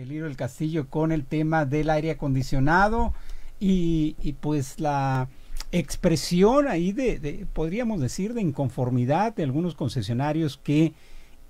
el libro del Castillo con el tema del aire acondicionado y, pues la expresión ahí de, podríamos decir, de inconformidad de algunos concesionarios que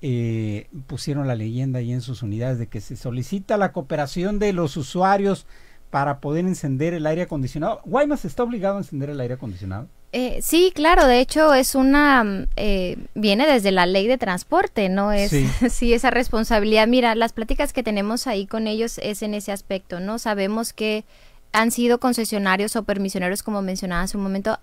eh, pusieron la leyenda ahí en sus unidades de que se solicita la cooperación de los usuarios para poder encender el aire acondicionado. Guaymas está obligado a encender el aire acondicionado. Eh, sí, claro, de hecho es una, mm, eh, viene desde la ley de transporte, ¿no? Es, sí. esa responsabilidad. Mira, las pláticas que tenemos ahí con ellos es en ese aspecto, ¿no? Sabemos que han sido concesionarios o permisionarios, como mencionaba hace un momento,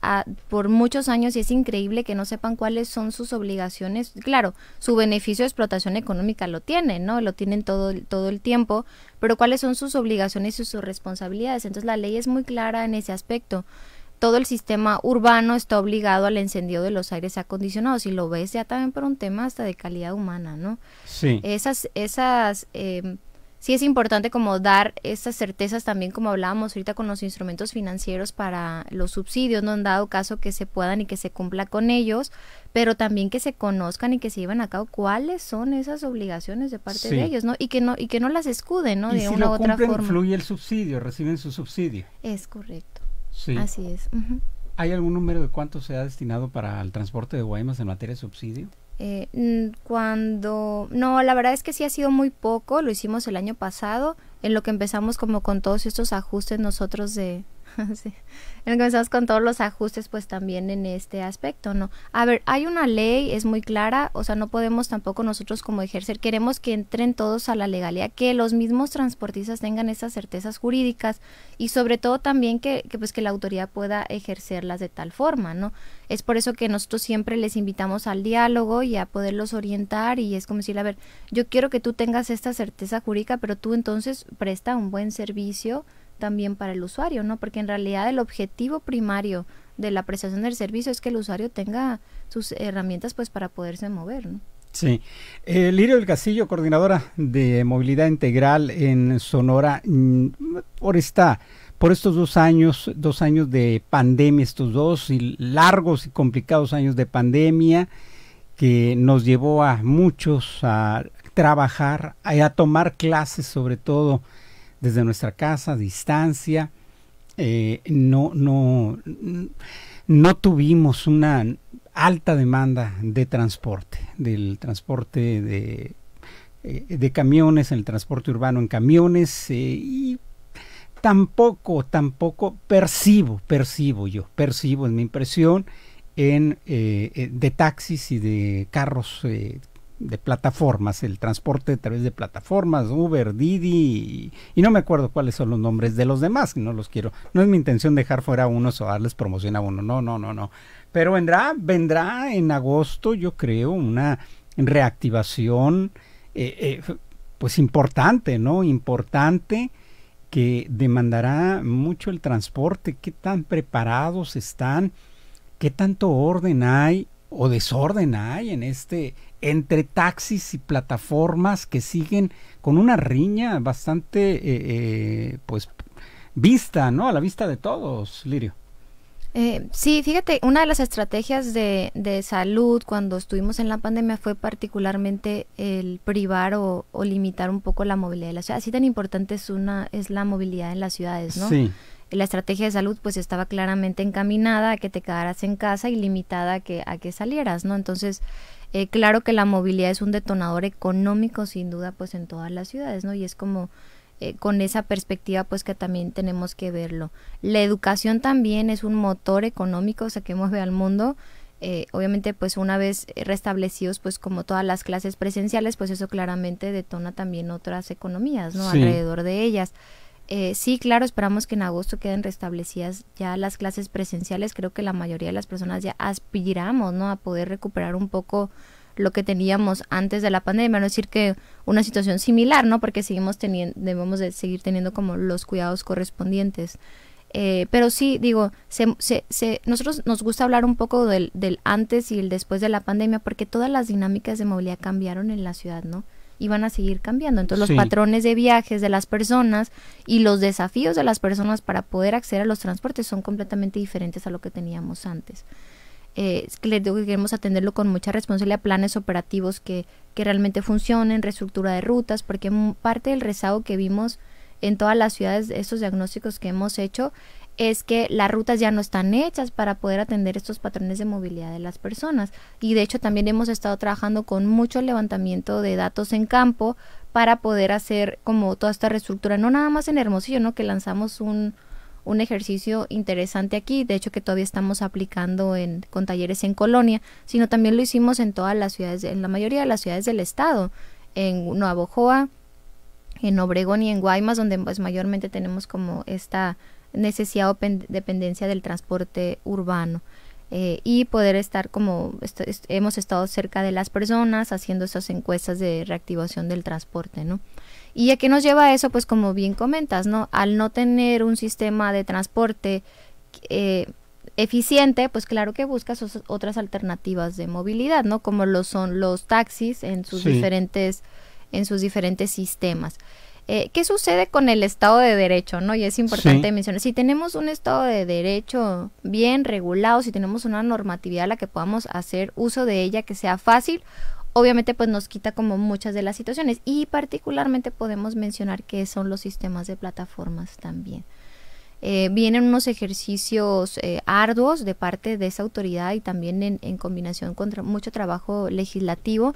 por muchos años y es increíble que no sepan cuáles son sus obligaciones. Claro, su beneficio de explotación económica lo tienen, ¿no? Lo tienen todo, todo el tiempo, pero cuáles son sus obligaciones y sus responsabilidades. Entonces la ley es muy clara en ese aspecto todo el sistema urbano está obligado al encendido de los aires acondicionados y lo ves ya también por un tema hasta de calidad humana, ¿no? Sí. Esas, esas, em, sí es importante como dar estas certezas también como hablábamos ahorita con los instrumentos financieros para los subsidios, no han dado caso que se puedan y que se cumpla con ellos, pero también que se conozcan y que se lleven a cabo cuáles son esas obligaciones de parte de ellos, ¿no? Y que no, y que no las escuden, ¿no? de una u otra cumplen, Fluye el subsidio, reciben su subsidio. Es correcto. Sí. Así es. ¿Hay algún número de cuánto se ha destinado para el transporte de Guaymas en materia de subsidio? Eh, mm, cuando, no, la verdad es que sí ha sido muy poco, lo hicimos el año pasado, en lo que empezamos como con todos estos ajustes nosotros de, sí. con todos los ajustes, pues también en este aspecto, ¿no? A ver, hay una ley, es muy clara, o sea, no podemos tampoco nosotros como ejercer, queremos que entren todos a la legalidad, que los mismos transportistas tengan esas certezas jurídicas y sobre todo también que, que pues que la autoridad pueda ejercerlas de tal forma, ¿no? Es por eso que nosotros siempre les invitamos al diálogo y a poderlos orientar y es como decir, a ver, yo quiero que tú tengas esta certeza jurídica, pero tú entonces presta un buen servicio también para el usuario, ¿no? Porque en realidad el objetivo primario de la prestación del servicio es que el usuario tenga sus herramientas pues para poderse mover, ¿no? Sí. Eh, Lirio del Castillo, coordinadora de movilidad integral en Sonora, mm, por esta, por estos dos años, dos años de pandemia, estos dos y largos y complicados años de pandemia que nos llevó a muchos a trabajar, a tomar clases sobre todo desde nuestra casa, distancia. Eh, no, no, no tuvimos una alta demanda de transporte, del transporte de, eh, de camiones, el transporte urbano en camiones eh, y tampoco, tampoco percibo, percibo yo, percibo en mi impresión en, de taxis y de carros de plataformas, el transporte a través de plataformas, Uber, Didi, y, no me acuerdo cuáles son los nombres de los demás, no los quiero. No es mi intención dejar fuera a unos o darles promoción a uno, no, no, no, no. Pero vendrá, vendrá en agosto, yo creo, una reactivación, eh, eh, pues importante, ¿no? Importante que demandará mucho el transporte, qué tan preparados están, qué tanto orden hay o desorden hay en este entre taxis y plataformas que siguen con una riña bastante eh, eh, pues vista, ¿no? A la vista de todos, Lirio. Eh, sí, fíjate, una de las estrategias de, salud cuando estuvimos en la pandemia fue particularmente el privar o, limitar un poco la movilidad de la ciudad. Así tan importante es, una, es la movilidad en las ciudades, ¿no? Sí. La estrategia de salud pues estaba claramente encaminada a que te quedaras en casa y limitada que, a que salieras, ¿no? Entonces, eh, claro que la movilidad es un detonador económico sin duda pues en todas las ciudades, ¿no? Y es como eh, con esa perspectiva pues que también tenemos que verlo. La educación también es un motor económico, o sea, que mueve al mundo. Eh, obviamente pues una vez restablecidos pues como todas las clases presenciales pues eso claramente detona también otras economías no alrededor de ellas eh, sí, claro, esperamos que en agosto queden restablecidas ya las clases presenciales. Creo que la mayoría de las personas ya aspiramos ¿no? a poder recuperar un poco lo que teníamos antes de la pandemia, no decir que una situación similar, ¿no? Porque seguimos teniendo, debemos de seguir teniendo como los cuidados correspondientes. Eh, pero sí, digo, se, nosotros nos gusta hablar un poco del, del antes y el después de la pandemia, porque todas las dinámicas de movilidad cambiaron en la ciudad, ¿no? y van a seguir cambiando. Entonces los patrones de viajes de las personas y los desafíos de las personas para poder acceder a los transportes son completamente diferentes a lo que teníamos antes. Eh, les digo que queremos atenderlo con mucha responsabilidad, planes operativos que, que realmente funcionen, reestructura de rutas, porque parte del rezago que vimos en todas las ciudades, estos diagnósticos que hemos hecho, es que las rutas ya no están hechas para poder atender estos patrones de movilidad de las personas. Y de hecho también hemos estado trabajando con mucho levantamiento de datos en campo para poder hacer como toda esta reestructura, no nada más en Hermosillo, ¿no? Que lanzamos un, un ejercicio interesante aquí, de hecho que todavía estamos aplicando en, con talleres en Colonia, sino también lo hicimos en todas las ciudades, en la mayoría de las ciudades del estado, en Nuevo Joa, en Obregón y en Guaymas, donde pues mayormente tenemos como esta necesidad o dependencia del transporte urbano. Eh, y poder estar como hemos estado cerca de las personas haciendo esas encuestas de reactivación del transporte, ¿no? ¿Y a qué nos lleva eso? Pues como bien comentas, ¿no? Al no tener un sistema de transporte eh, eficiente, pues claro que buscas otras alternativas de movilidad, ¿no? Como lo son los taxis en sus diferentes en sus diferentes sistemas. Eh, ¿qué sucede con el Estado de Derecho? ¿no? Y es importante mencionar, si tenemos un Estado de Derecho bien regulado, si tenemos una normatividad a la que podamos hacer uso de ella que sea fácil, obviamente pues nos quita como muchas de las situaciones y particularmente podemos mencionar que son los sistemas de plataformas también. Eh, vienen unos ejercicios eh, arduos de parte de esa autoridad y también en, en combinación con mucho trabajo legislativo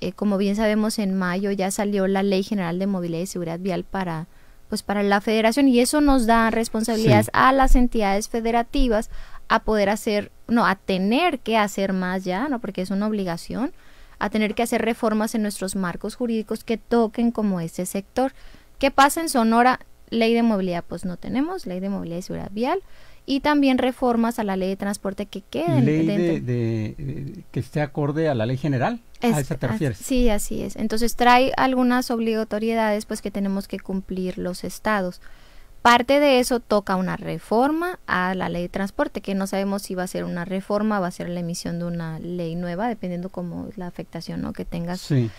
eh, como bien sabemos, en mayo ya salió la Ley General de Movilidad y Seguridad Vial para, pues, para la federación y eso nos da responsabilidades a las entidades federativas a poder hacer, no, a tener que hacer más ya, no, porque es una obligación, a tener que hacer reformas en nuestros marcos jurídicos que toquen como este sector. ¿Qué pasa en Sonora? Ley de movilidad, pues no tenemos, ley de movilidad y seguridad vial y también reformas a la ley de transporte que queden ley que esté acorde a la ley general a esa te refieres sí así es entonces trae algunas obligatoriedades pues que tenemos que cumplir los estados Parte de eso toca una reforma a la ley de transporte, que no sabemos si va a ser una reforma, va a ser la emisión de una ley nueva, dependiendo como la afectación ¿no? que tengas sí.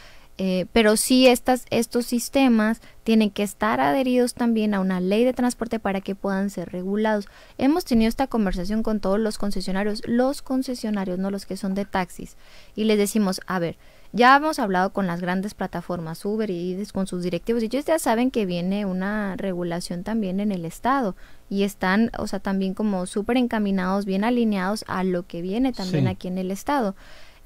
Eh, pero sí estas, estos sistemas tienen que estar adheridos también a una ley de transporte para que puedan ser regulados. Hemos tenido esta conversación con todos los concesionarios, los concesionarios, no los que son de taxis, y les decimos, a ver, ya hemos hablado con las grandes plataformas Uber y con sus directivos, y ellos ya saben que viene una regulación también en el Estado, y están, o sea, también como súper encaminados, bien alineados a lo que viene también aquí en el Estado.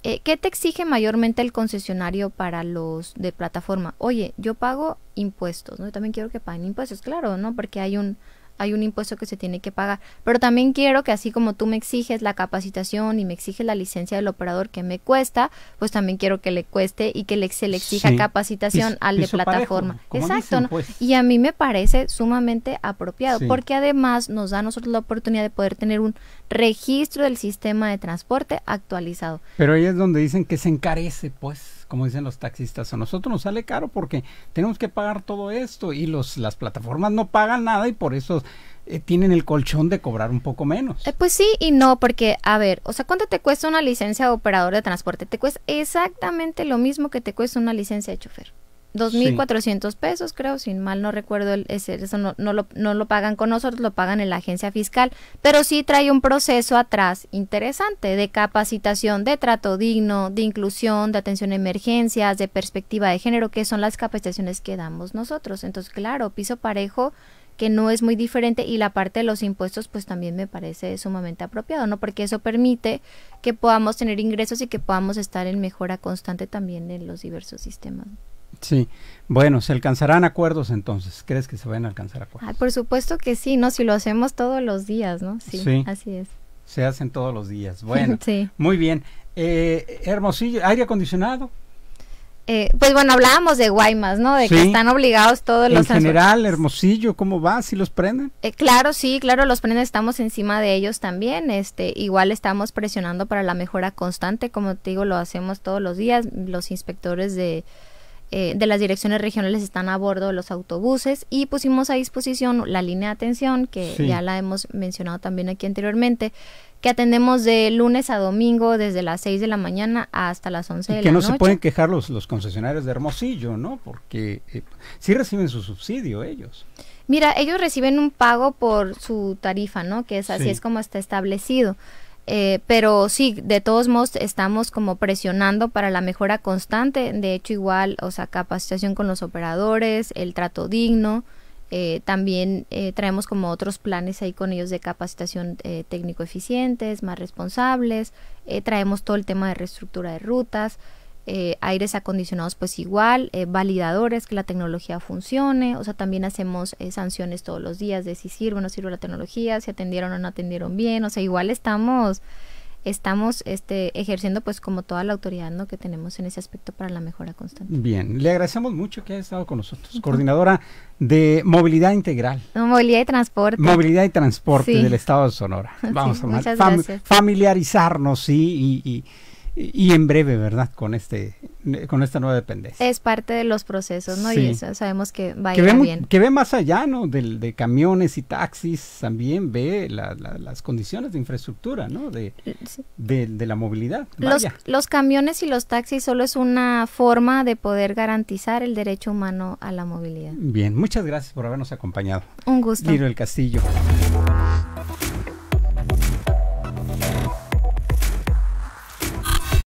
Eh, ¿Qué te exige mayormente el concesionario para los de plataforma? Oye, yo pago impuestos, ¿no? Yo también quiero que paguen impuestos, claro, ¿no? Porque hay un, hay un impuesto que se tiene que pagar. Pero también quiero que así como tú me exiges la capacitación y me exiges la licencia del operador que me cuesta, pues también quiero que le cueste y que le, se le exija capacitación al de plataforma. Exacto. ¿no? Pues. Y a mí me parece sumamente apropiado porque además nos da a nosotros la oportunidad de poder tener un registro del sistema de transporte actualizado. Pero ahí es donde dicen que se encarece, pues como dicen los taxistas, a nosotros nos sale caro porque tenemos que pagar todo esto y los, las plataformas no pagan nada y por eso eh, tienen el colchón de cobrar un poco menos. Eh, pues sí y no, porque, a ver, o sea, ¿cuánto te cuesta una licencia de operador de transporte? Te cuesta exactamente lo mismo que te cuesta una licencia de chofer. 2.400 pesos, creo, si mal no recuerdo, ese, eso no, lo, no lo pagan con nosotros, lo pagan en la agencia fiscal, pero sí trae un proceso atrás interesante de capacitación, de trato digno, de inclusión, de atención a emergencias, de perspectiva de género, que son las capacitaciones que damos nosotros. Entonces, claro, piso parejo que no es muy diferente y la parte de los impuestos pues también me parece sumamente apropiado, ¿no? Porque eso permite que podamos tener ingresos y que podamos estar en mejora constante también en los diversos sistemas. Sí. Bueno, ¿se alcanzarán acuerdos entonces? ¿Crees que se van a alcanzar acuerdos? por supuesto que sí, ¿no? Si lo hacemos todos los días, ¿no? Sí, así es. Se hacen todos los días. Bueno, muy bien. Eh, hermosillo, aire acondicionado. Eh, pues bueno, hablábamos de Guaymas, ¿no? De que están obligados todos los... En general, Hermosillo, ¿cómo va? ¿Si los prenden? Eh, claro, sí, claro, los prenden, estamos encima de ellos también, este, igual estamos presionando para la mejora constante, como te digo, lo hacemos todos los días, los inspectores de, eh, de las direcciones regionales están a bordo de los autobuses y pusimos a disposición la línea de atención, que ya la hemos mencionado también aquí anteriormente, que atendemos de lunes a domingo desde las 6 de la mañana hasta las 11 de la Que no se pueden quejar los, concesionarios de Hermosillo, ¿no? Porque si eh, sí reciben su subsidio ellos. Mira, ellos reciben un pago por su tarifa, ¿no? Que es así es como está establecido. Eh, pero sí, de todos modos estamos como presionando para la mejora constante. De hecho, igual, o sea, capacitación con los operadores, el trato digno. Eh, también eh, traemos como otros planes ahí con ellos de capacitación técnico eficientes, más responsables. traemos todo el tema de reestructura de rutas. Eh, aires acondicionados pues igual, eh, validadores, que la tecnología funcione, o sea, también hacemos eh, sanciones todos los días de si sirve o no sirve la tecnología, si atendieron o no atendieron bien, o sea, igual estamos estamos este, ejerciendo pues como toda la autoridad ¿no? que tenemos en ese aspecto para la mejora constante. Bien, le agradecemos mucho que haya estado con nosotros, coordinadora de movilidad integral. movilidad y transporte. Movilidad y transporte del estado de Sonora. Vamos a familiarizarnos sí, y y en breve, ¿verdad? Con este con esta nueva dependencia. Es parte de los procesos, ¿no? Y sabemos que va a ir bien. Que ve más allá, ¿no? De, camiones y taxis, también ve las condiciones de infraestructura, ¿no? De, de, la movilidad. Los, los, camiones y los taxis solo es una forma de poder garantizar el derecho humano a la movilidad. Bien, muchas gracias por habernos acompañado. Un gusto. tiro el Castillo.